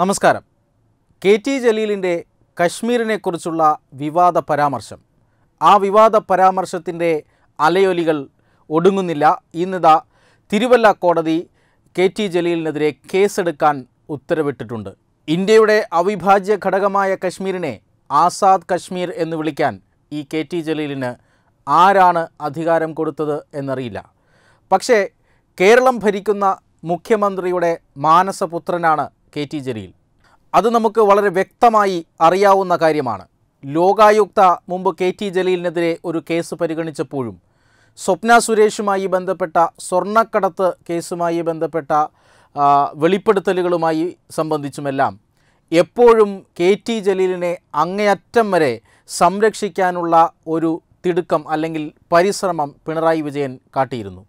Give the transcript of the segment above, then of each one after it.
നമസ്കാരം K T ജലീലിൻ്റെ കശ്മീരിനെക്കുറിച്ചുള്ള വിവാദ പരാമർശം ആ വിവാദ പരാമർശത്തിൻ്റെ അലയൊലികൾ ഒടുങ്ങുന്നില്ല ഇന്നിതാ തിരുവല്ല കോടതി കെ ടി ജലീലിനെതിരെ കേസെടുക്കാൻ ഉത്തരവിട്ടിട്ടുണ്ട് ഇന്ത്യയുടെ അവിഭാജ്യ ഘടകമായ കശ്മീരിനെ ആസാദ് കശ്മീർ എന്ന് വിളിക്കാൻ ഈ കെ ടി ജലീലിന് ആരാണ് അധികാരം കൊടുത്തത് എന്നറിയില്ല പക്ഷേ കേരളം ഭരിക്കുന്ന മുഖ്യമന്ത്രിയുടെ മാനസപുത്രനാണ് കെ ടി ജലീൽ അത് നമുക്ക് വളരെ വ്യക്തമായി അറിയാവുന്ന കാര്യമാണ് ലോകായുക്ത മുമ്പ് കെ ടി ജലീലിനെതിരെ ഒരു കേസ് പരിഗണിച്ചപ്പോഴും സ്വപ്ന സുരേഷുമായി ബന്ധപ്പെട്ട സ്വർണ്ണക്കടത്ത് കേസുമായി ബന്ധപ്പെട്ട വെളിപ്പെടുത്തലുകളുമായി സംബന്ധിച്ചുമെല്ലാം എപ്പോഴും കെ ടി ജലീലിനെ അങ്ങേയറ്റം വരെ സംരക്ഷിക്കാനുള്ള ഒരു തിടുക്കം അല്ലെങ്കിൽ പരിശ്രമം പിണറായി വിജയൻ കാട്ടിയിരുന്നു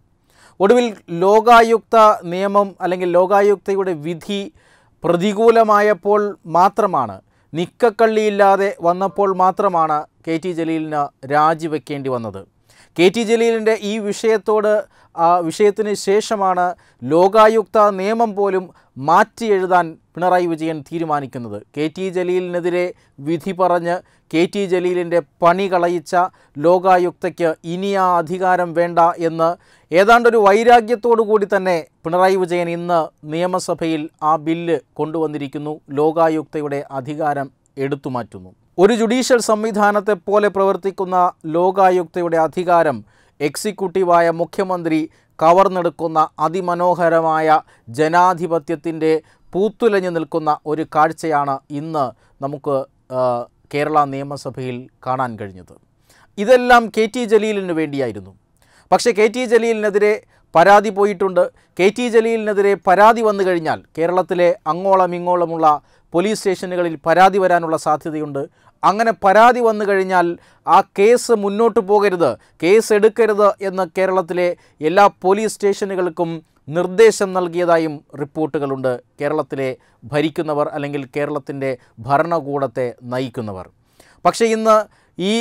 ഒടുവിൽ ലോകായുക്ത നിയമം അല്ലെങ്കിൽ ലോകായുക്തയുടെ വിധി പ്രതികൂലമായപ്പോൾ മാത്രമാണ് നിക്കക്കള്ളിയില്ലാതെ വന്നപ്പോൾ മാത്രമാണ് കെ ടി ജലീലിന് രാജിവെക്കേണ്ടി വന്നത് കെ ടി ജലീലിൻ്റെ ഈ വിഷയത്തോട് വിഷയത്തിന് ശേഷമാണ് ലോകായുക്ത നിയമം പോലും മാറ്റി എഴുതാൻ പിണറായി വിജയൻ തീരുമാനിക്കുന്നത് കെ ടി ജലീലിനെതിരെ വിധി പറഞ്ഞ് കെ ടി ജലീലിൻ്റെ പണി കളയിച്ച ലോകായുക്തയ്ക്ക് ഇനി ആ അധികാരം വേണ്ട എന്ന് ഏതാണ്ടൊരു വൈരാഗ്യത്തോടു കൂടി തന്നെ പിണറായി വിജയൻ ഇന്ന് നിയമസഭയിൽ ആ ബില്ല് കൊണ്ടുവന്നിരിക്കുന്നു ലോകായുക്തയുടെ അധികാരം എടുത്തു മാറ്റുന്നു ഒരു ജുഡീഷ്യൽ പോലെ പ്രവർത്തിക്കുന്ന ലോകായുക്തയുടെ അധികാരം എക്സിക്യൂട്ടീവായ മുഖ്യമന്ത്രി കവർന്നെടുക്കുന്ന അതിമനോഹരമായ ജനാധിപത്യത്തിൻ്റെ പൂത്തുലഞ്ഞു നിൽക്കുന്ന ഒരു കാഴ്ചയാണ് ഇന്ന് നമുക്ക് കേരള നിയമസഭയിൽ കാണാൻ കഴിഞ്ഞത് ഇതെല്ലാം കെ ടി ജലീലിന് വേണ്ടിയായിരുന്നു പക്ഷേ കെ ടി ജലീലിനെതിരെ പരാതി പോയിട്ടുണ്ട് കെ ടി ജലീലിനെതിരെ പരാതി വന്നു കഴിഞ്ഞാൽ കേരളത്തിലെ അങ്ങോളം ഇങ്ങോളമുള്ള പോലീസ് സ്റ്റേഷനുകളിൽ പരാതി വരാനുള്ള സാധ്യതയുണ്ട് അങ്ങനെ പരാതി വന്നു കഴിഞ്ഞാൽ ആ കേസ് മുന്നോട്ട് പോകരുത് കേസ് എടുക്കരുത് എന്ന് കേരളത്തിലെ എല്ലാ പോലീസ് സ്റ്റേഷനുകൾക്കും നിർദ്ദേശം നൽകിയതായും റിപ്പോർട്ടുകളുണ്ട് കേരളത്തിലെ ഭരിക്കുന്നവർ അല്ലെങ്കിൽ കേരളത്തിൻ്റെ ഭരണകൂടത്തെ നയിക്കുന്നവർ പക്ഷേ ഇന്ന് ഈ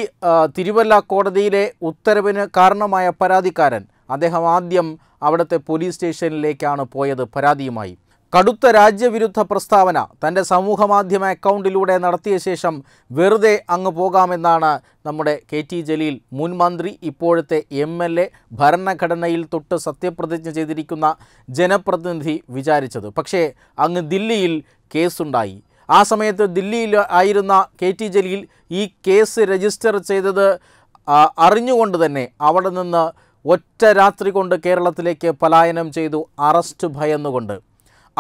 തിരുവല്ല കോടതിയിലെ ഉത്തരവിന് കാരണമായ പരാതിക്കാരൻ അദ്ദേഹം ആദ്യം അവിടുത്തെ പോലീസ് സ്റ്റേഷനിലേക്കാണ് പോയത് പരാതിയുമായി കടുത്ത രാജ്യവിരുദ്ധ പ്രസ്താവന തൻ്റെ സമൂഹമാധ്യമ അക്കൗണ്ടിലൂടെ നടത്തിയ ശേഷം വെറുതെ അങ്ങ് പോകാമെന്നാണ് നമ്മുടെ കെ ടി ജലീൽ മുൻ മന്ത്രി ഇപ്പോഴത്തെ എം എൽ എ ഭരണഘടനയിൽ തൊട്ട് സത്യപ്രതിജ്ഞ ചെയ്തിരിക്കുന്ന ജനപ്രതിനിധി വിചാരിച്ചത് പക്ഷേ അങ്ങ് ദില്ലിയിൽ കേസുണ്ടായി ആ സമയത്ത് ദില്ലിയിൽ ആയിരുന്ന കെ ടി ജലീൽ ഈ കേസ് രജിസ്റ്റർ ചെയ്തത് അറിഞ്ഞുകൊണ്ട് തന്നെ അവിടെ നിന്ന് ഒറ്റ രാത്രി കൊണ്ട് കേരളത്തിലേക്ക് പലായനം ചെയ്തു അറസ്റ്റ് ഭയന്നുകൊണ്ട്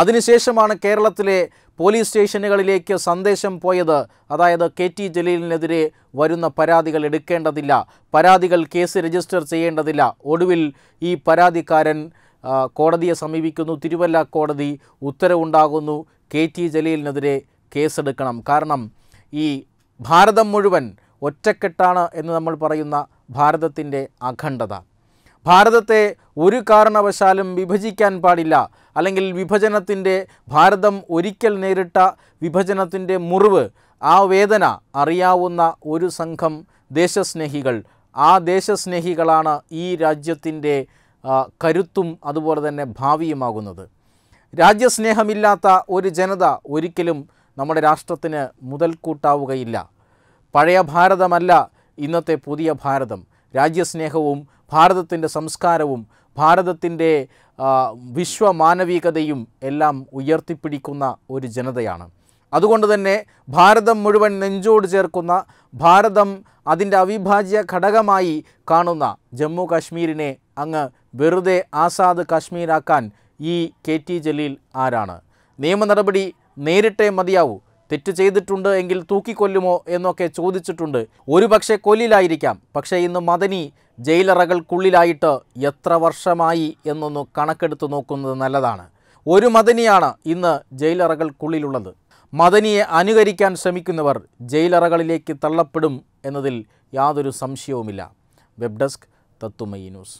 അതിനുശേഷമാണ് കേരളത്തിലെ പോലീസ് സ്റ്റേഷനുകളിലേക്ക് സന്ദേശം പോയത് അതായത് കെ ടി ജലീലിനെതിരെ വരുന്ന പരാതികൾ എടുക്കേണ്ടതില്ല പരാതികൾ കേസ് രജിസ്റ്റർ ചെയ്യേണ്ടതില്ല ഒടുവിൽ ഈ പരാതിക്കാരൻ കോടതിയെ സമീപിക്കുന്നു തിരുവല്ല കോടതി ഉത്തരവുണ്ടാകുന്നു കെ ടി ജലീലിനെതിരെ കേസെടുക്കണം കാരണം ഈ ഭാരതം മുഴുവൻ ഒറ്റക്കെട്ടാണ് എന്ന് നമ്മൾ പറയുന്ന ഭാരതത്തിൻ്റെ അഖണ്ഡത ഭാരതത്തെ ഒരു കാരണവശാലും വിഭജിക്കാൻ പാടില്ല അല്ലെങ്കിൽ വിഭജനത്തിൻ്റെ ഭാരതം ഒരിക്കൽ നേരിട്ട വിഭജനത്തിൻ്റെ മുറിവ് ആ വേദന അറിയാവുന്ന ഒരു സംഘം ദേശസ്നേഹികൾ ആ ദേശസ്നേഹികളാണ് ഈ രാജ്യത്തിൻ്റെ കരുത്തും അതുപോലെ തന്നെ ഭാവിയുമാകുന്നത് രാജ്യസ്നേഹമില്ലാത്ത ഒരു ജനത ഒരിക്കലും നമ്മുടെ രാഷ്ട്രത്തിന് മുതൽക്കൂട്ടാവുകയില്ല പഴയ ഭാരതമല്ല ഇന്നത്തെ പുതിയ ഭാരതം രാജ്യസ്നേഹവും ഭാരതത്തിൻ്റെ സംസ്കാരവും ഭാരതത്തിൻ്റെ വിശ്വമാനവികതയും എല്ലാം ഉയർത്തിപ്പിടിക്കുന്ന ഒരു ജനതയാണ് അതുകൊണ്ട് തന്നെ ഭാരതം മുഴുവൻ നെഞ്ചോട് ചേർക്കുന്ന ഭാരതം അതിൻ്റെ അവിഭാജ്യ ഘടകമായി കാണുന്ന ജമ്മു കാശ്മീരിനെ അങ്ങ് വെറുതെ ആസാദ് കാശ്മീരാക്കാൻ ഈ കെ ടി ജലീൽ ആരാണ് നിയമ നടപടി നേരിട്ടേ മതിയാവൂ തെറ്റ് ചെയ്തിട്ടുണ്ട് എങ്കിൽ തൂക്കിക്കൊല്ലുമോ എന്നൊക്കെ ചോദിച്ചിട്ടുണ്ട് ഒരു പക്ഷേ കൊല്ലിലായിരിക്കാം പക്ഷേ ഇന്ന് മദനി ജയിലറകൾക്കുള്ളിലായിട്ട് എത്ര വർഷമായി എന്നൊന്ന് കണക്കെടുത്ത് നോക്കുന്നത് നല്ലതാണ് ഒരു മദനിയാണ് ഇന്ന് ജയിലറകൾക്കുള്ളിലുള്ളത് മദനിയെ അനുകരിക്കാൻ ശ്രമിക്കുന്നവർ ജയിലറകളിലേക്ക് തള്ളപ്പെടും എന്നതിൽ യാതൊരു സംശയവുമില്ല വെബ് ഡെസ്ക് തത്തുമയി ന്യൂസ്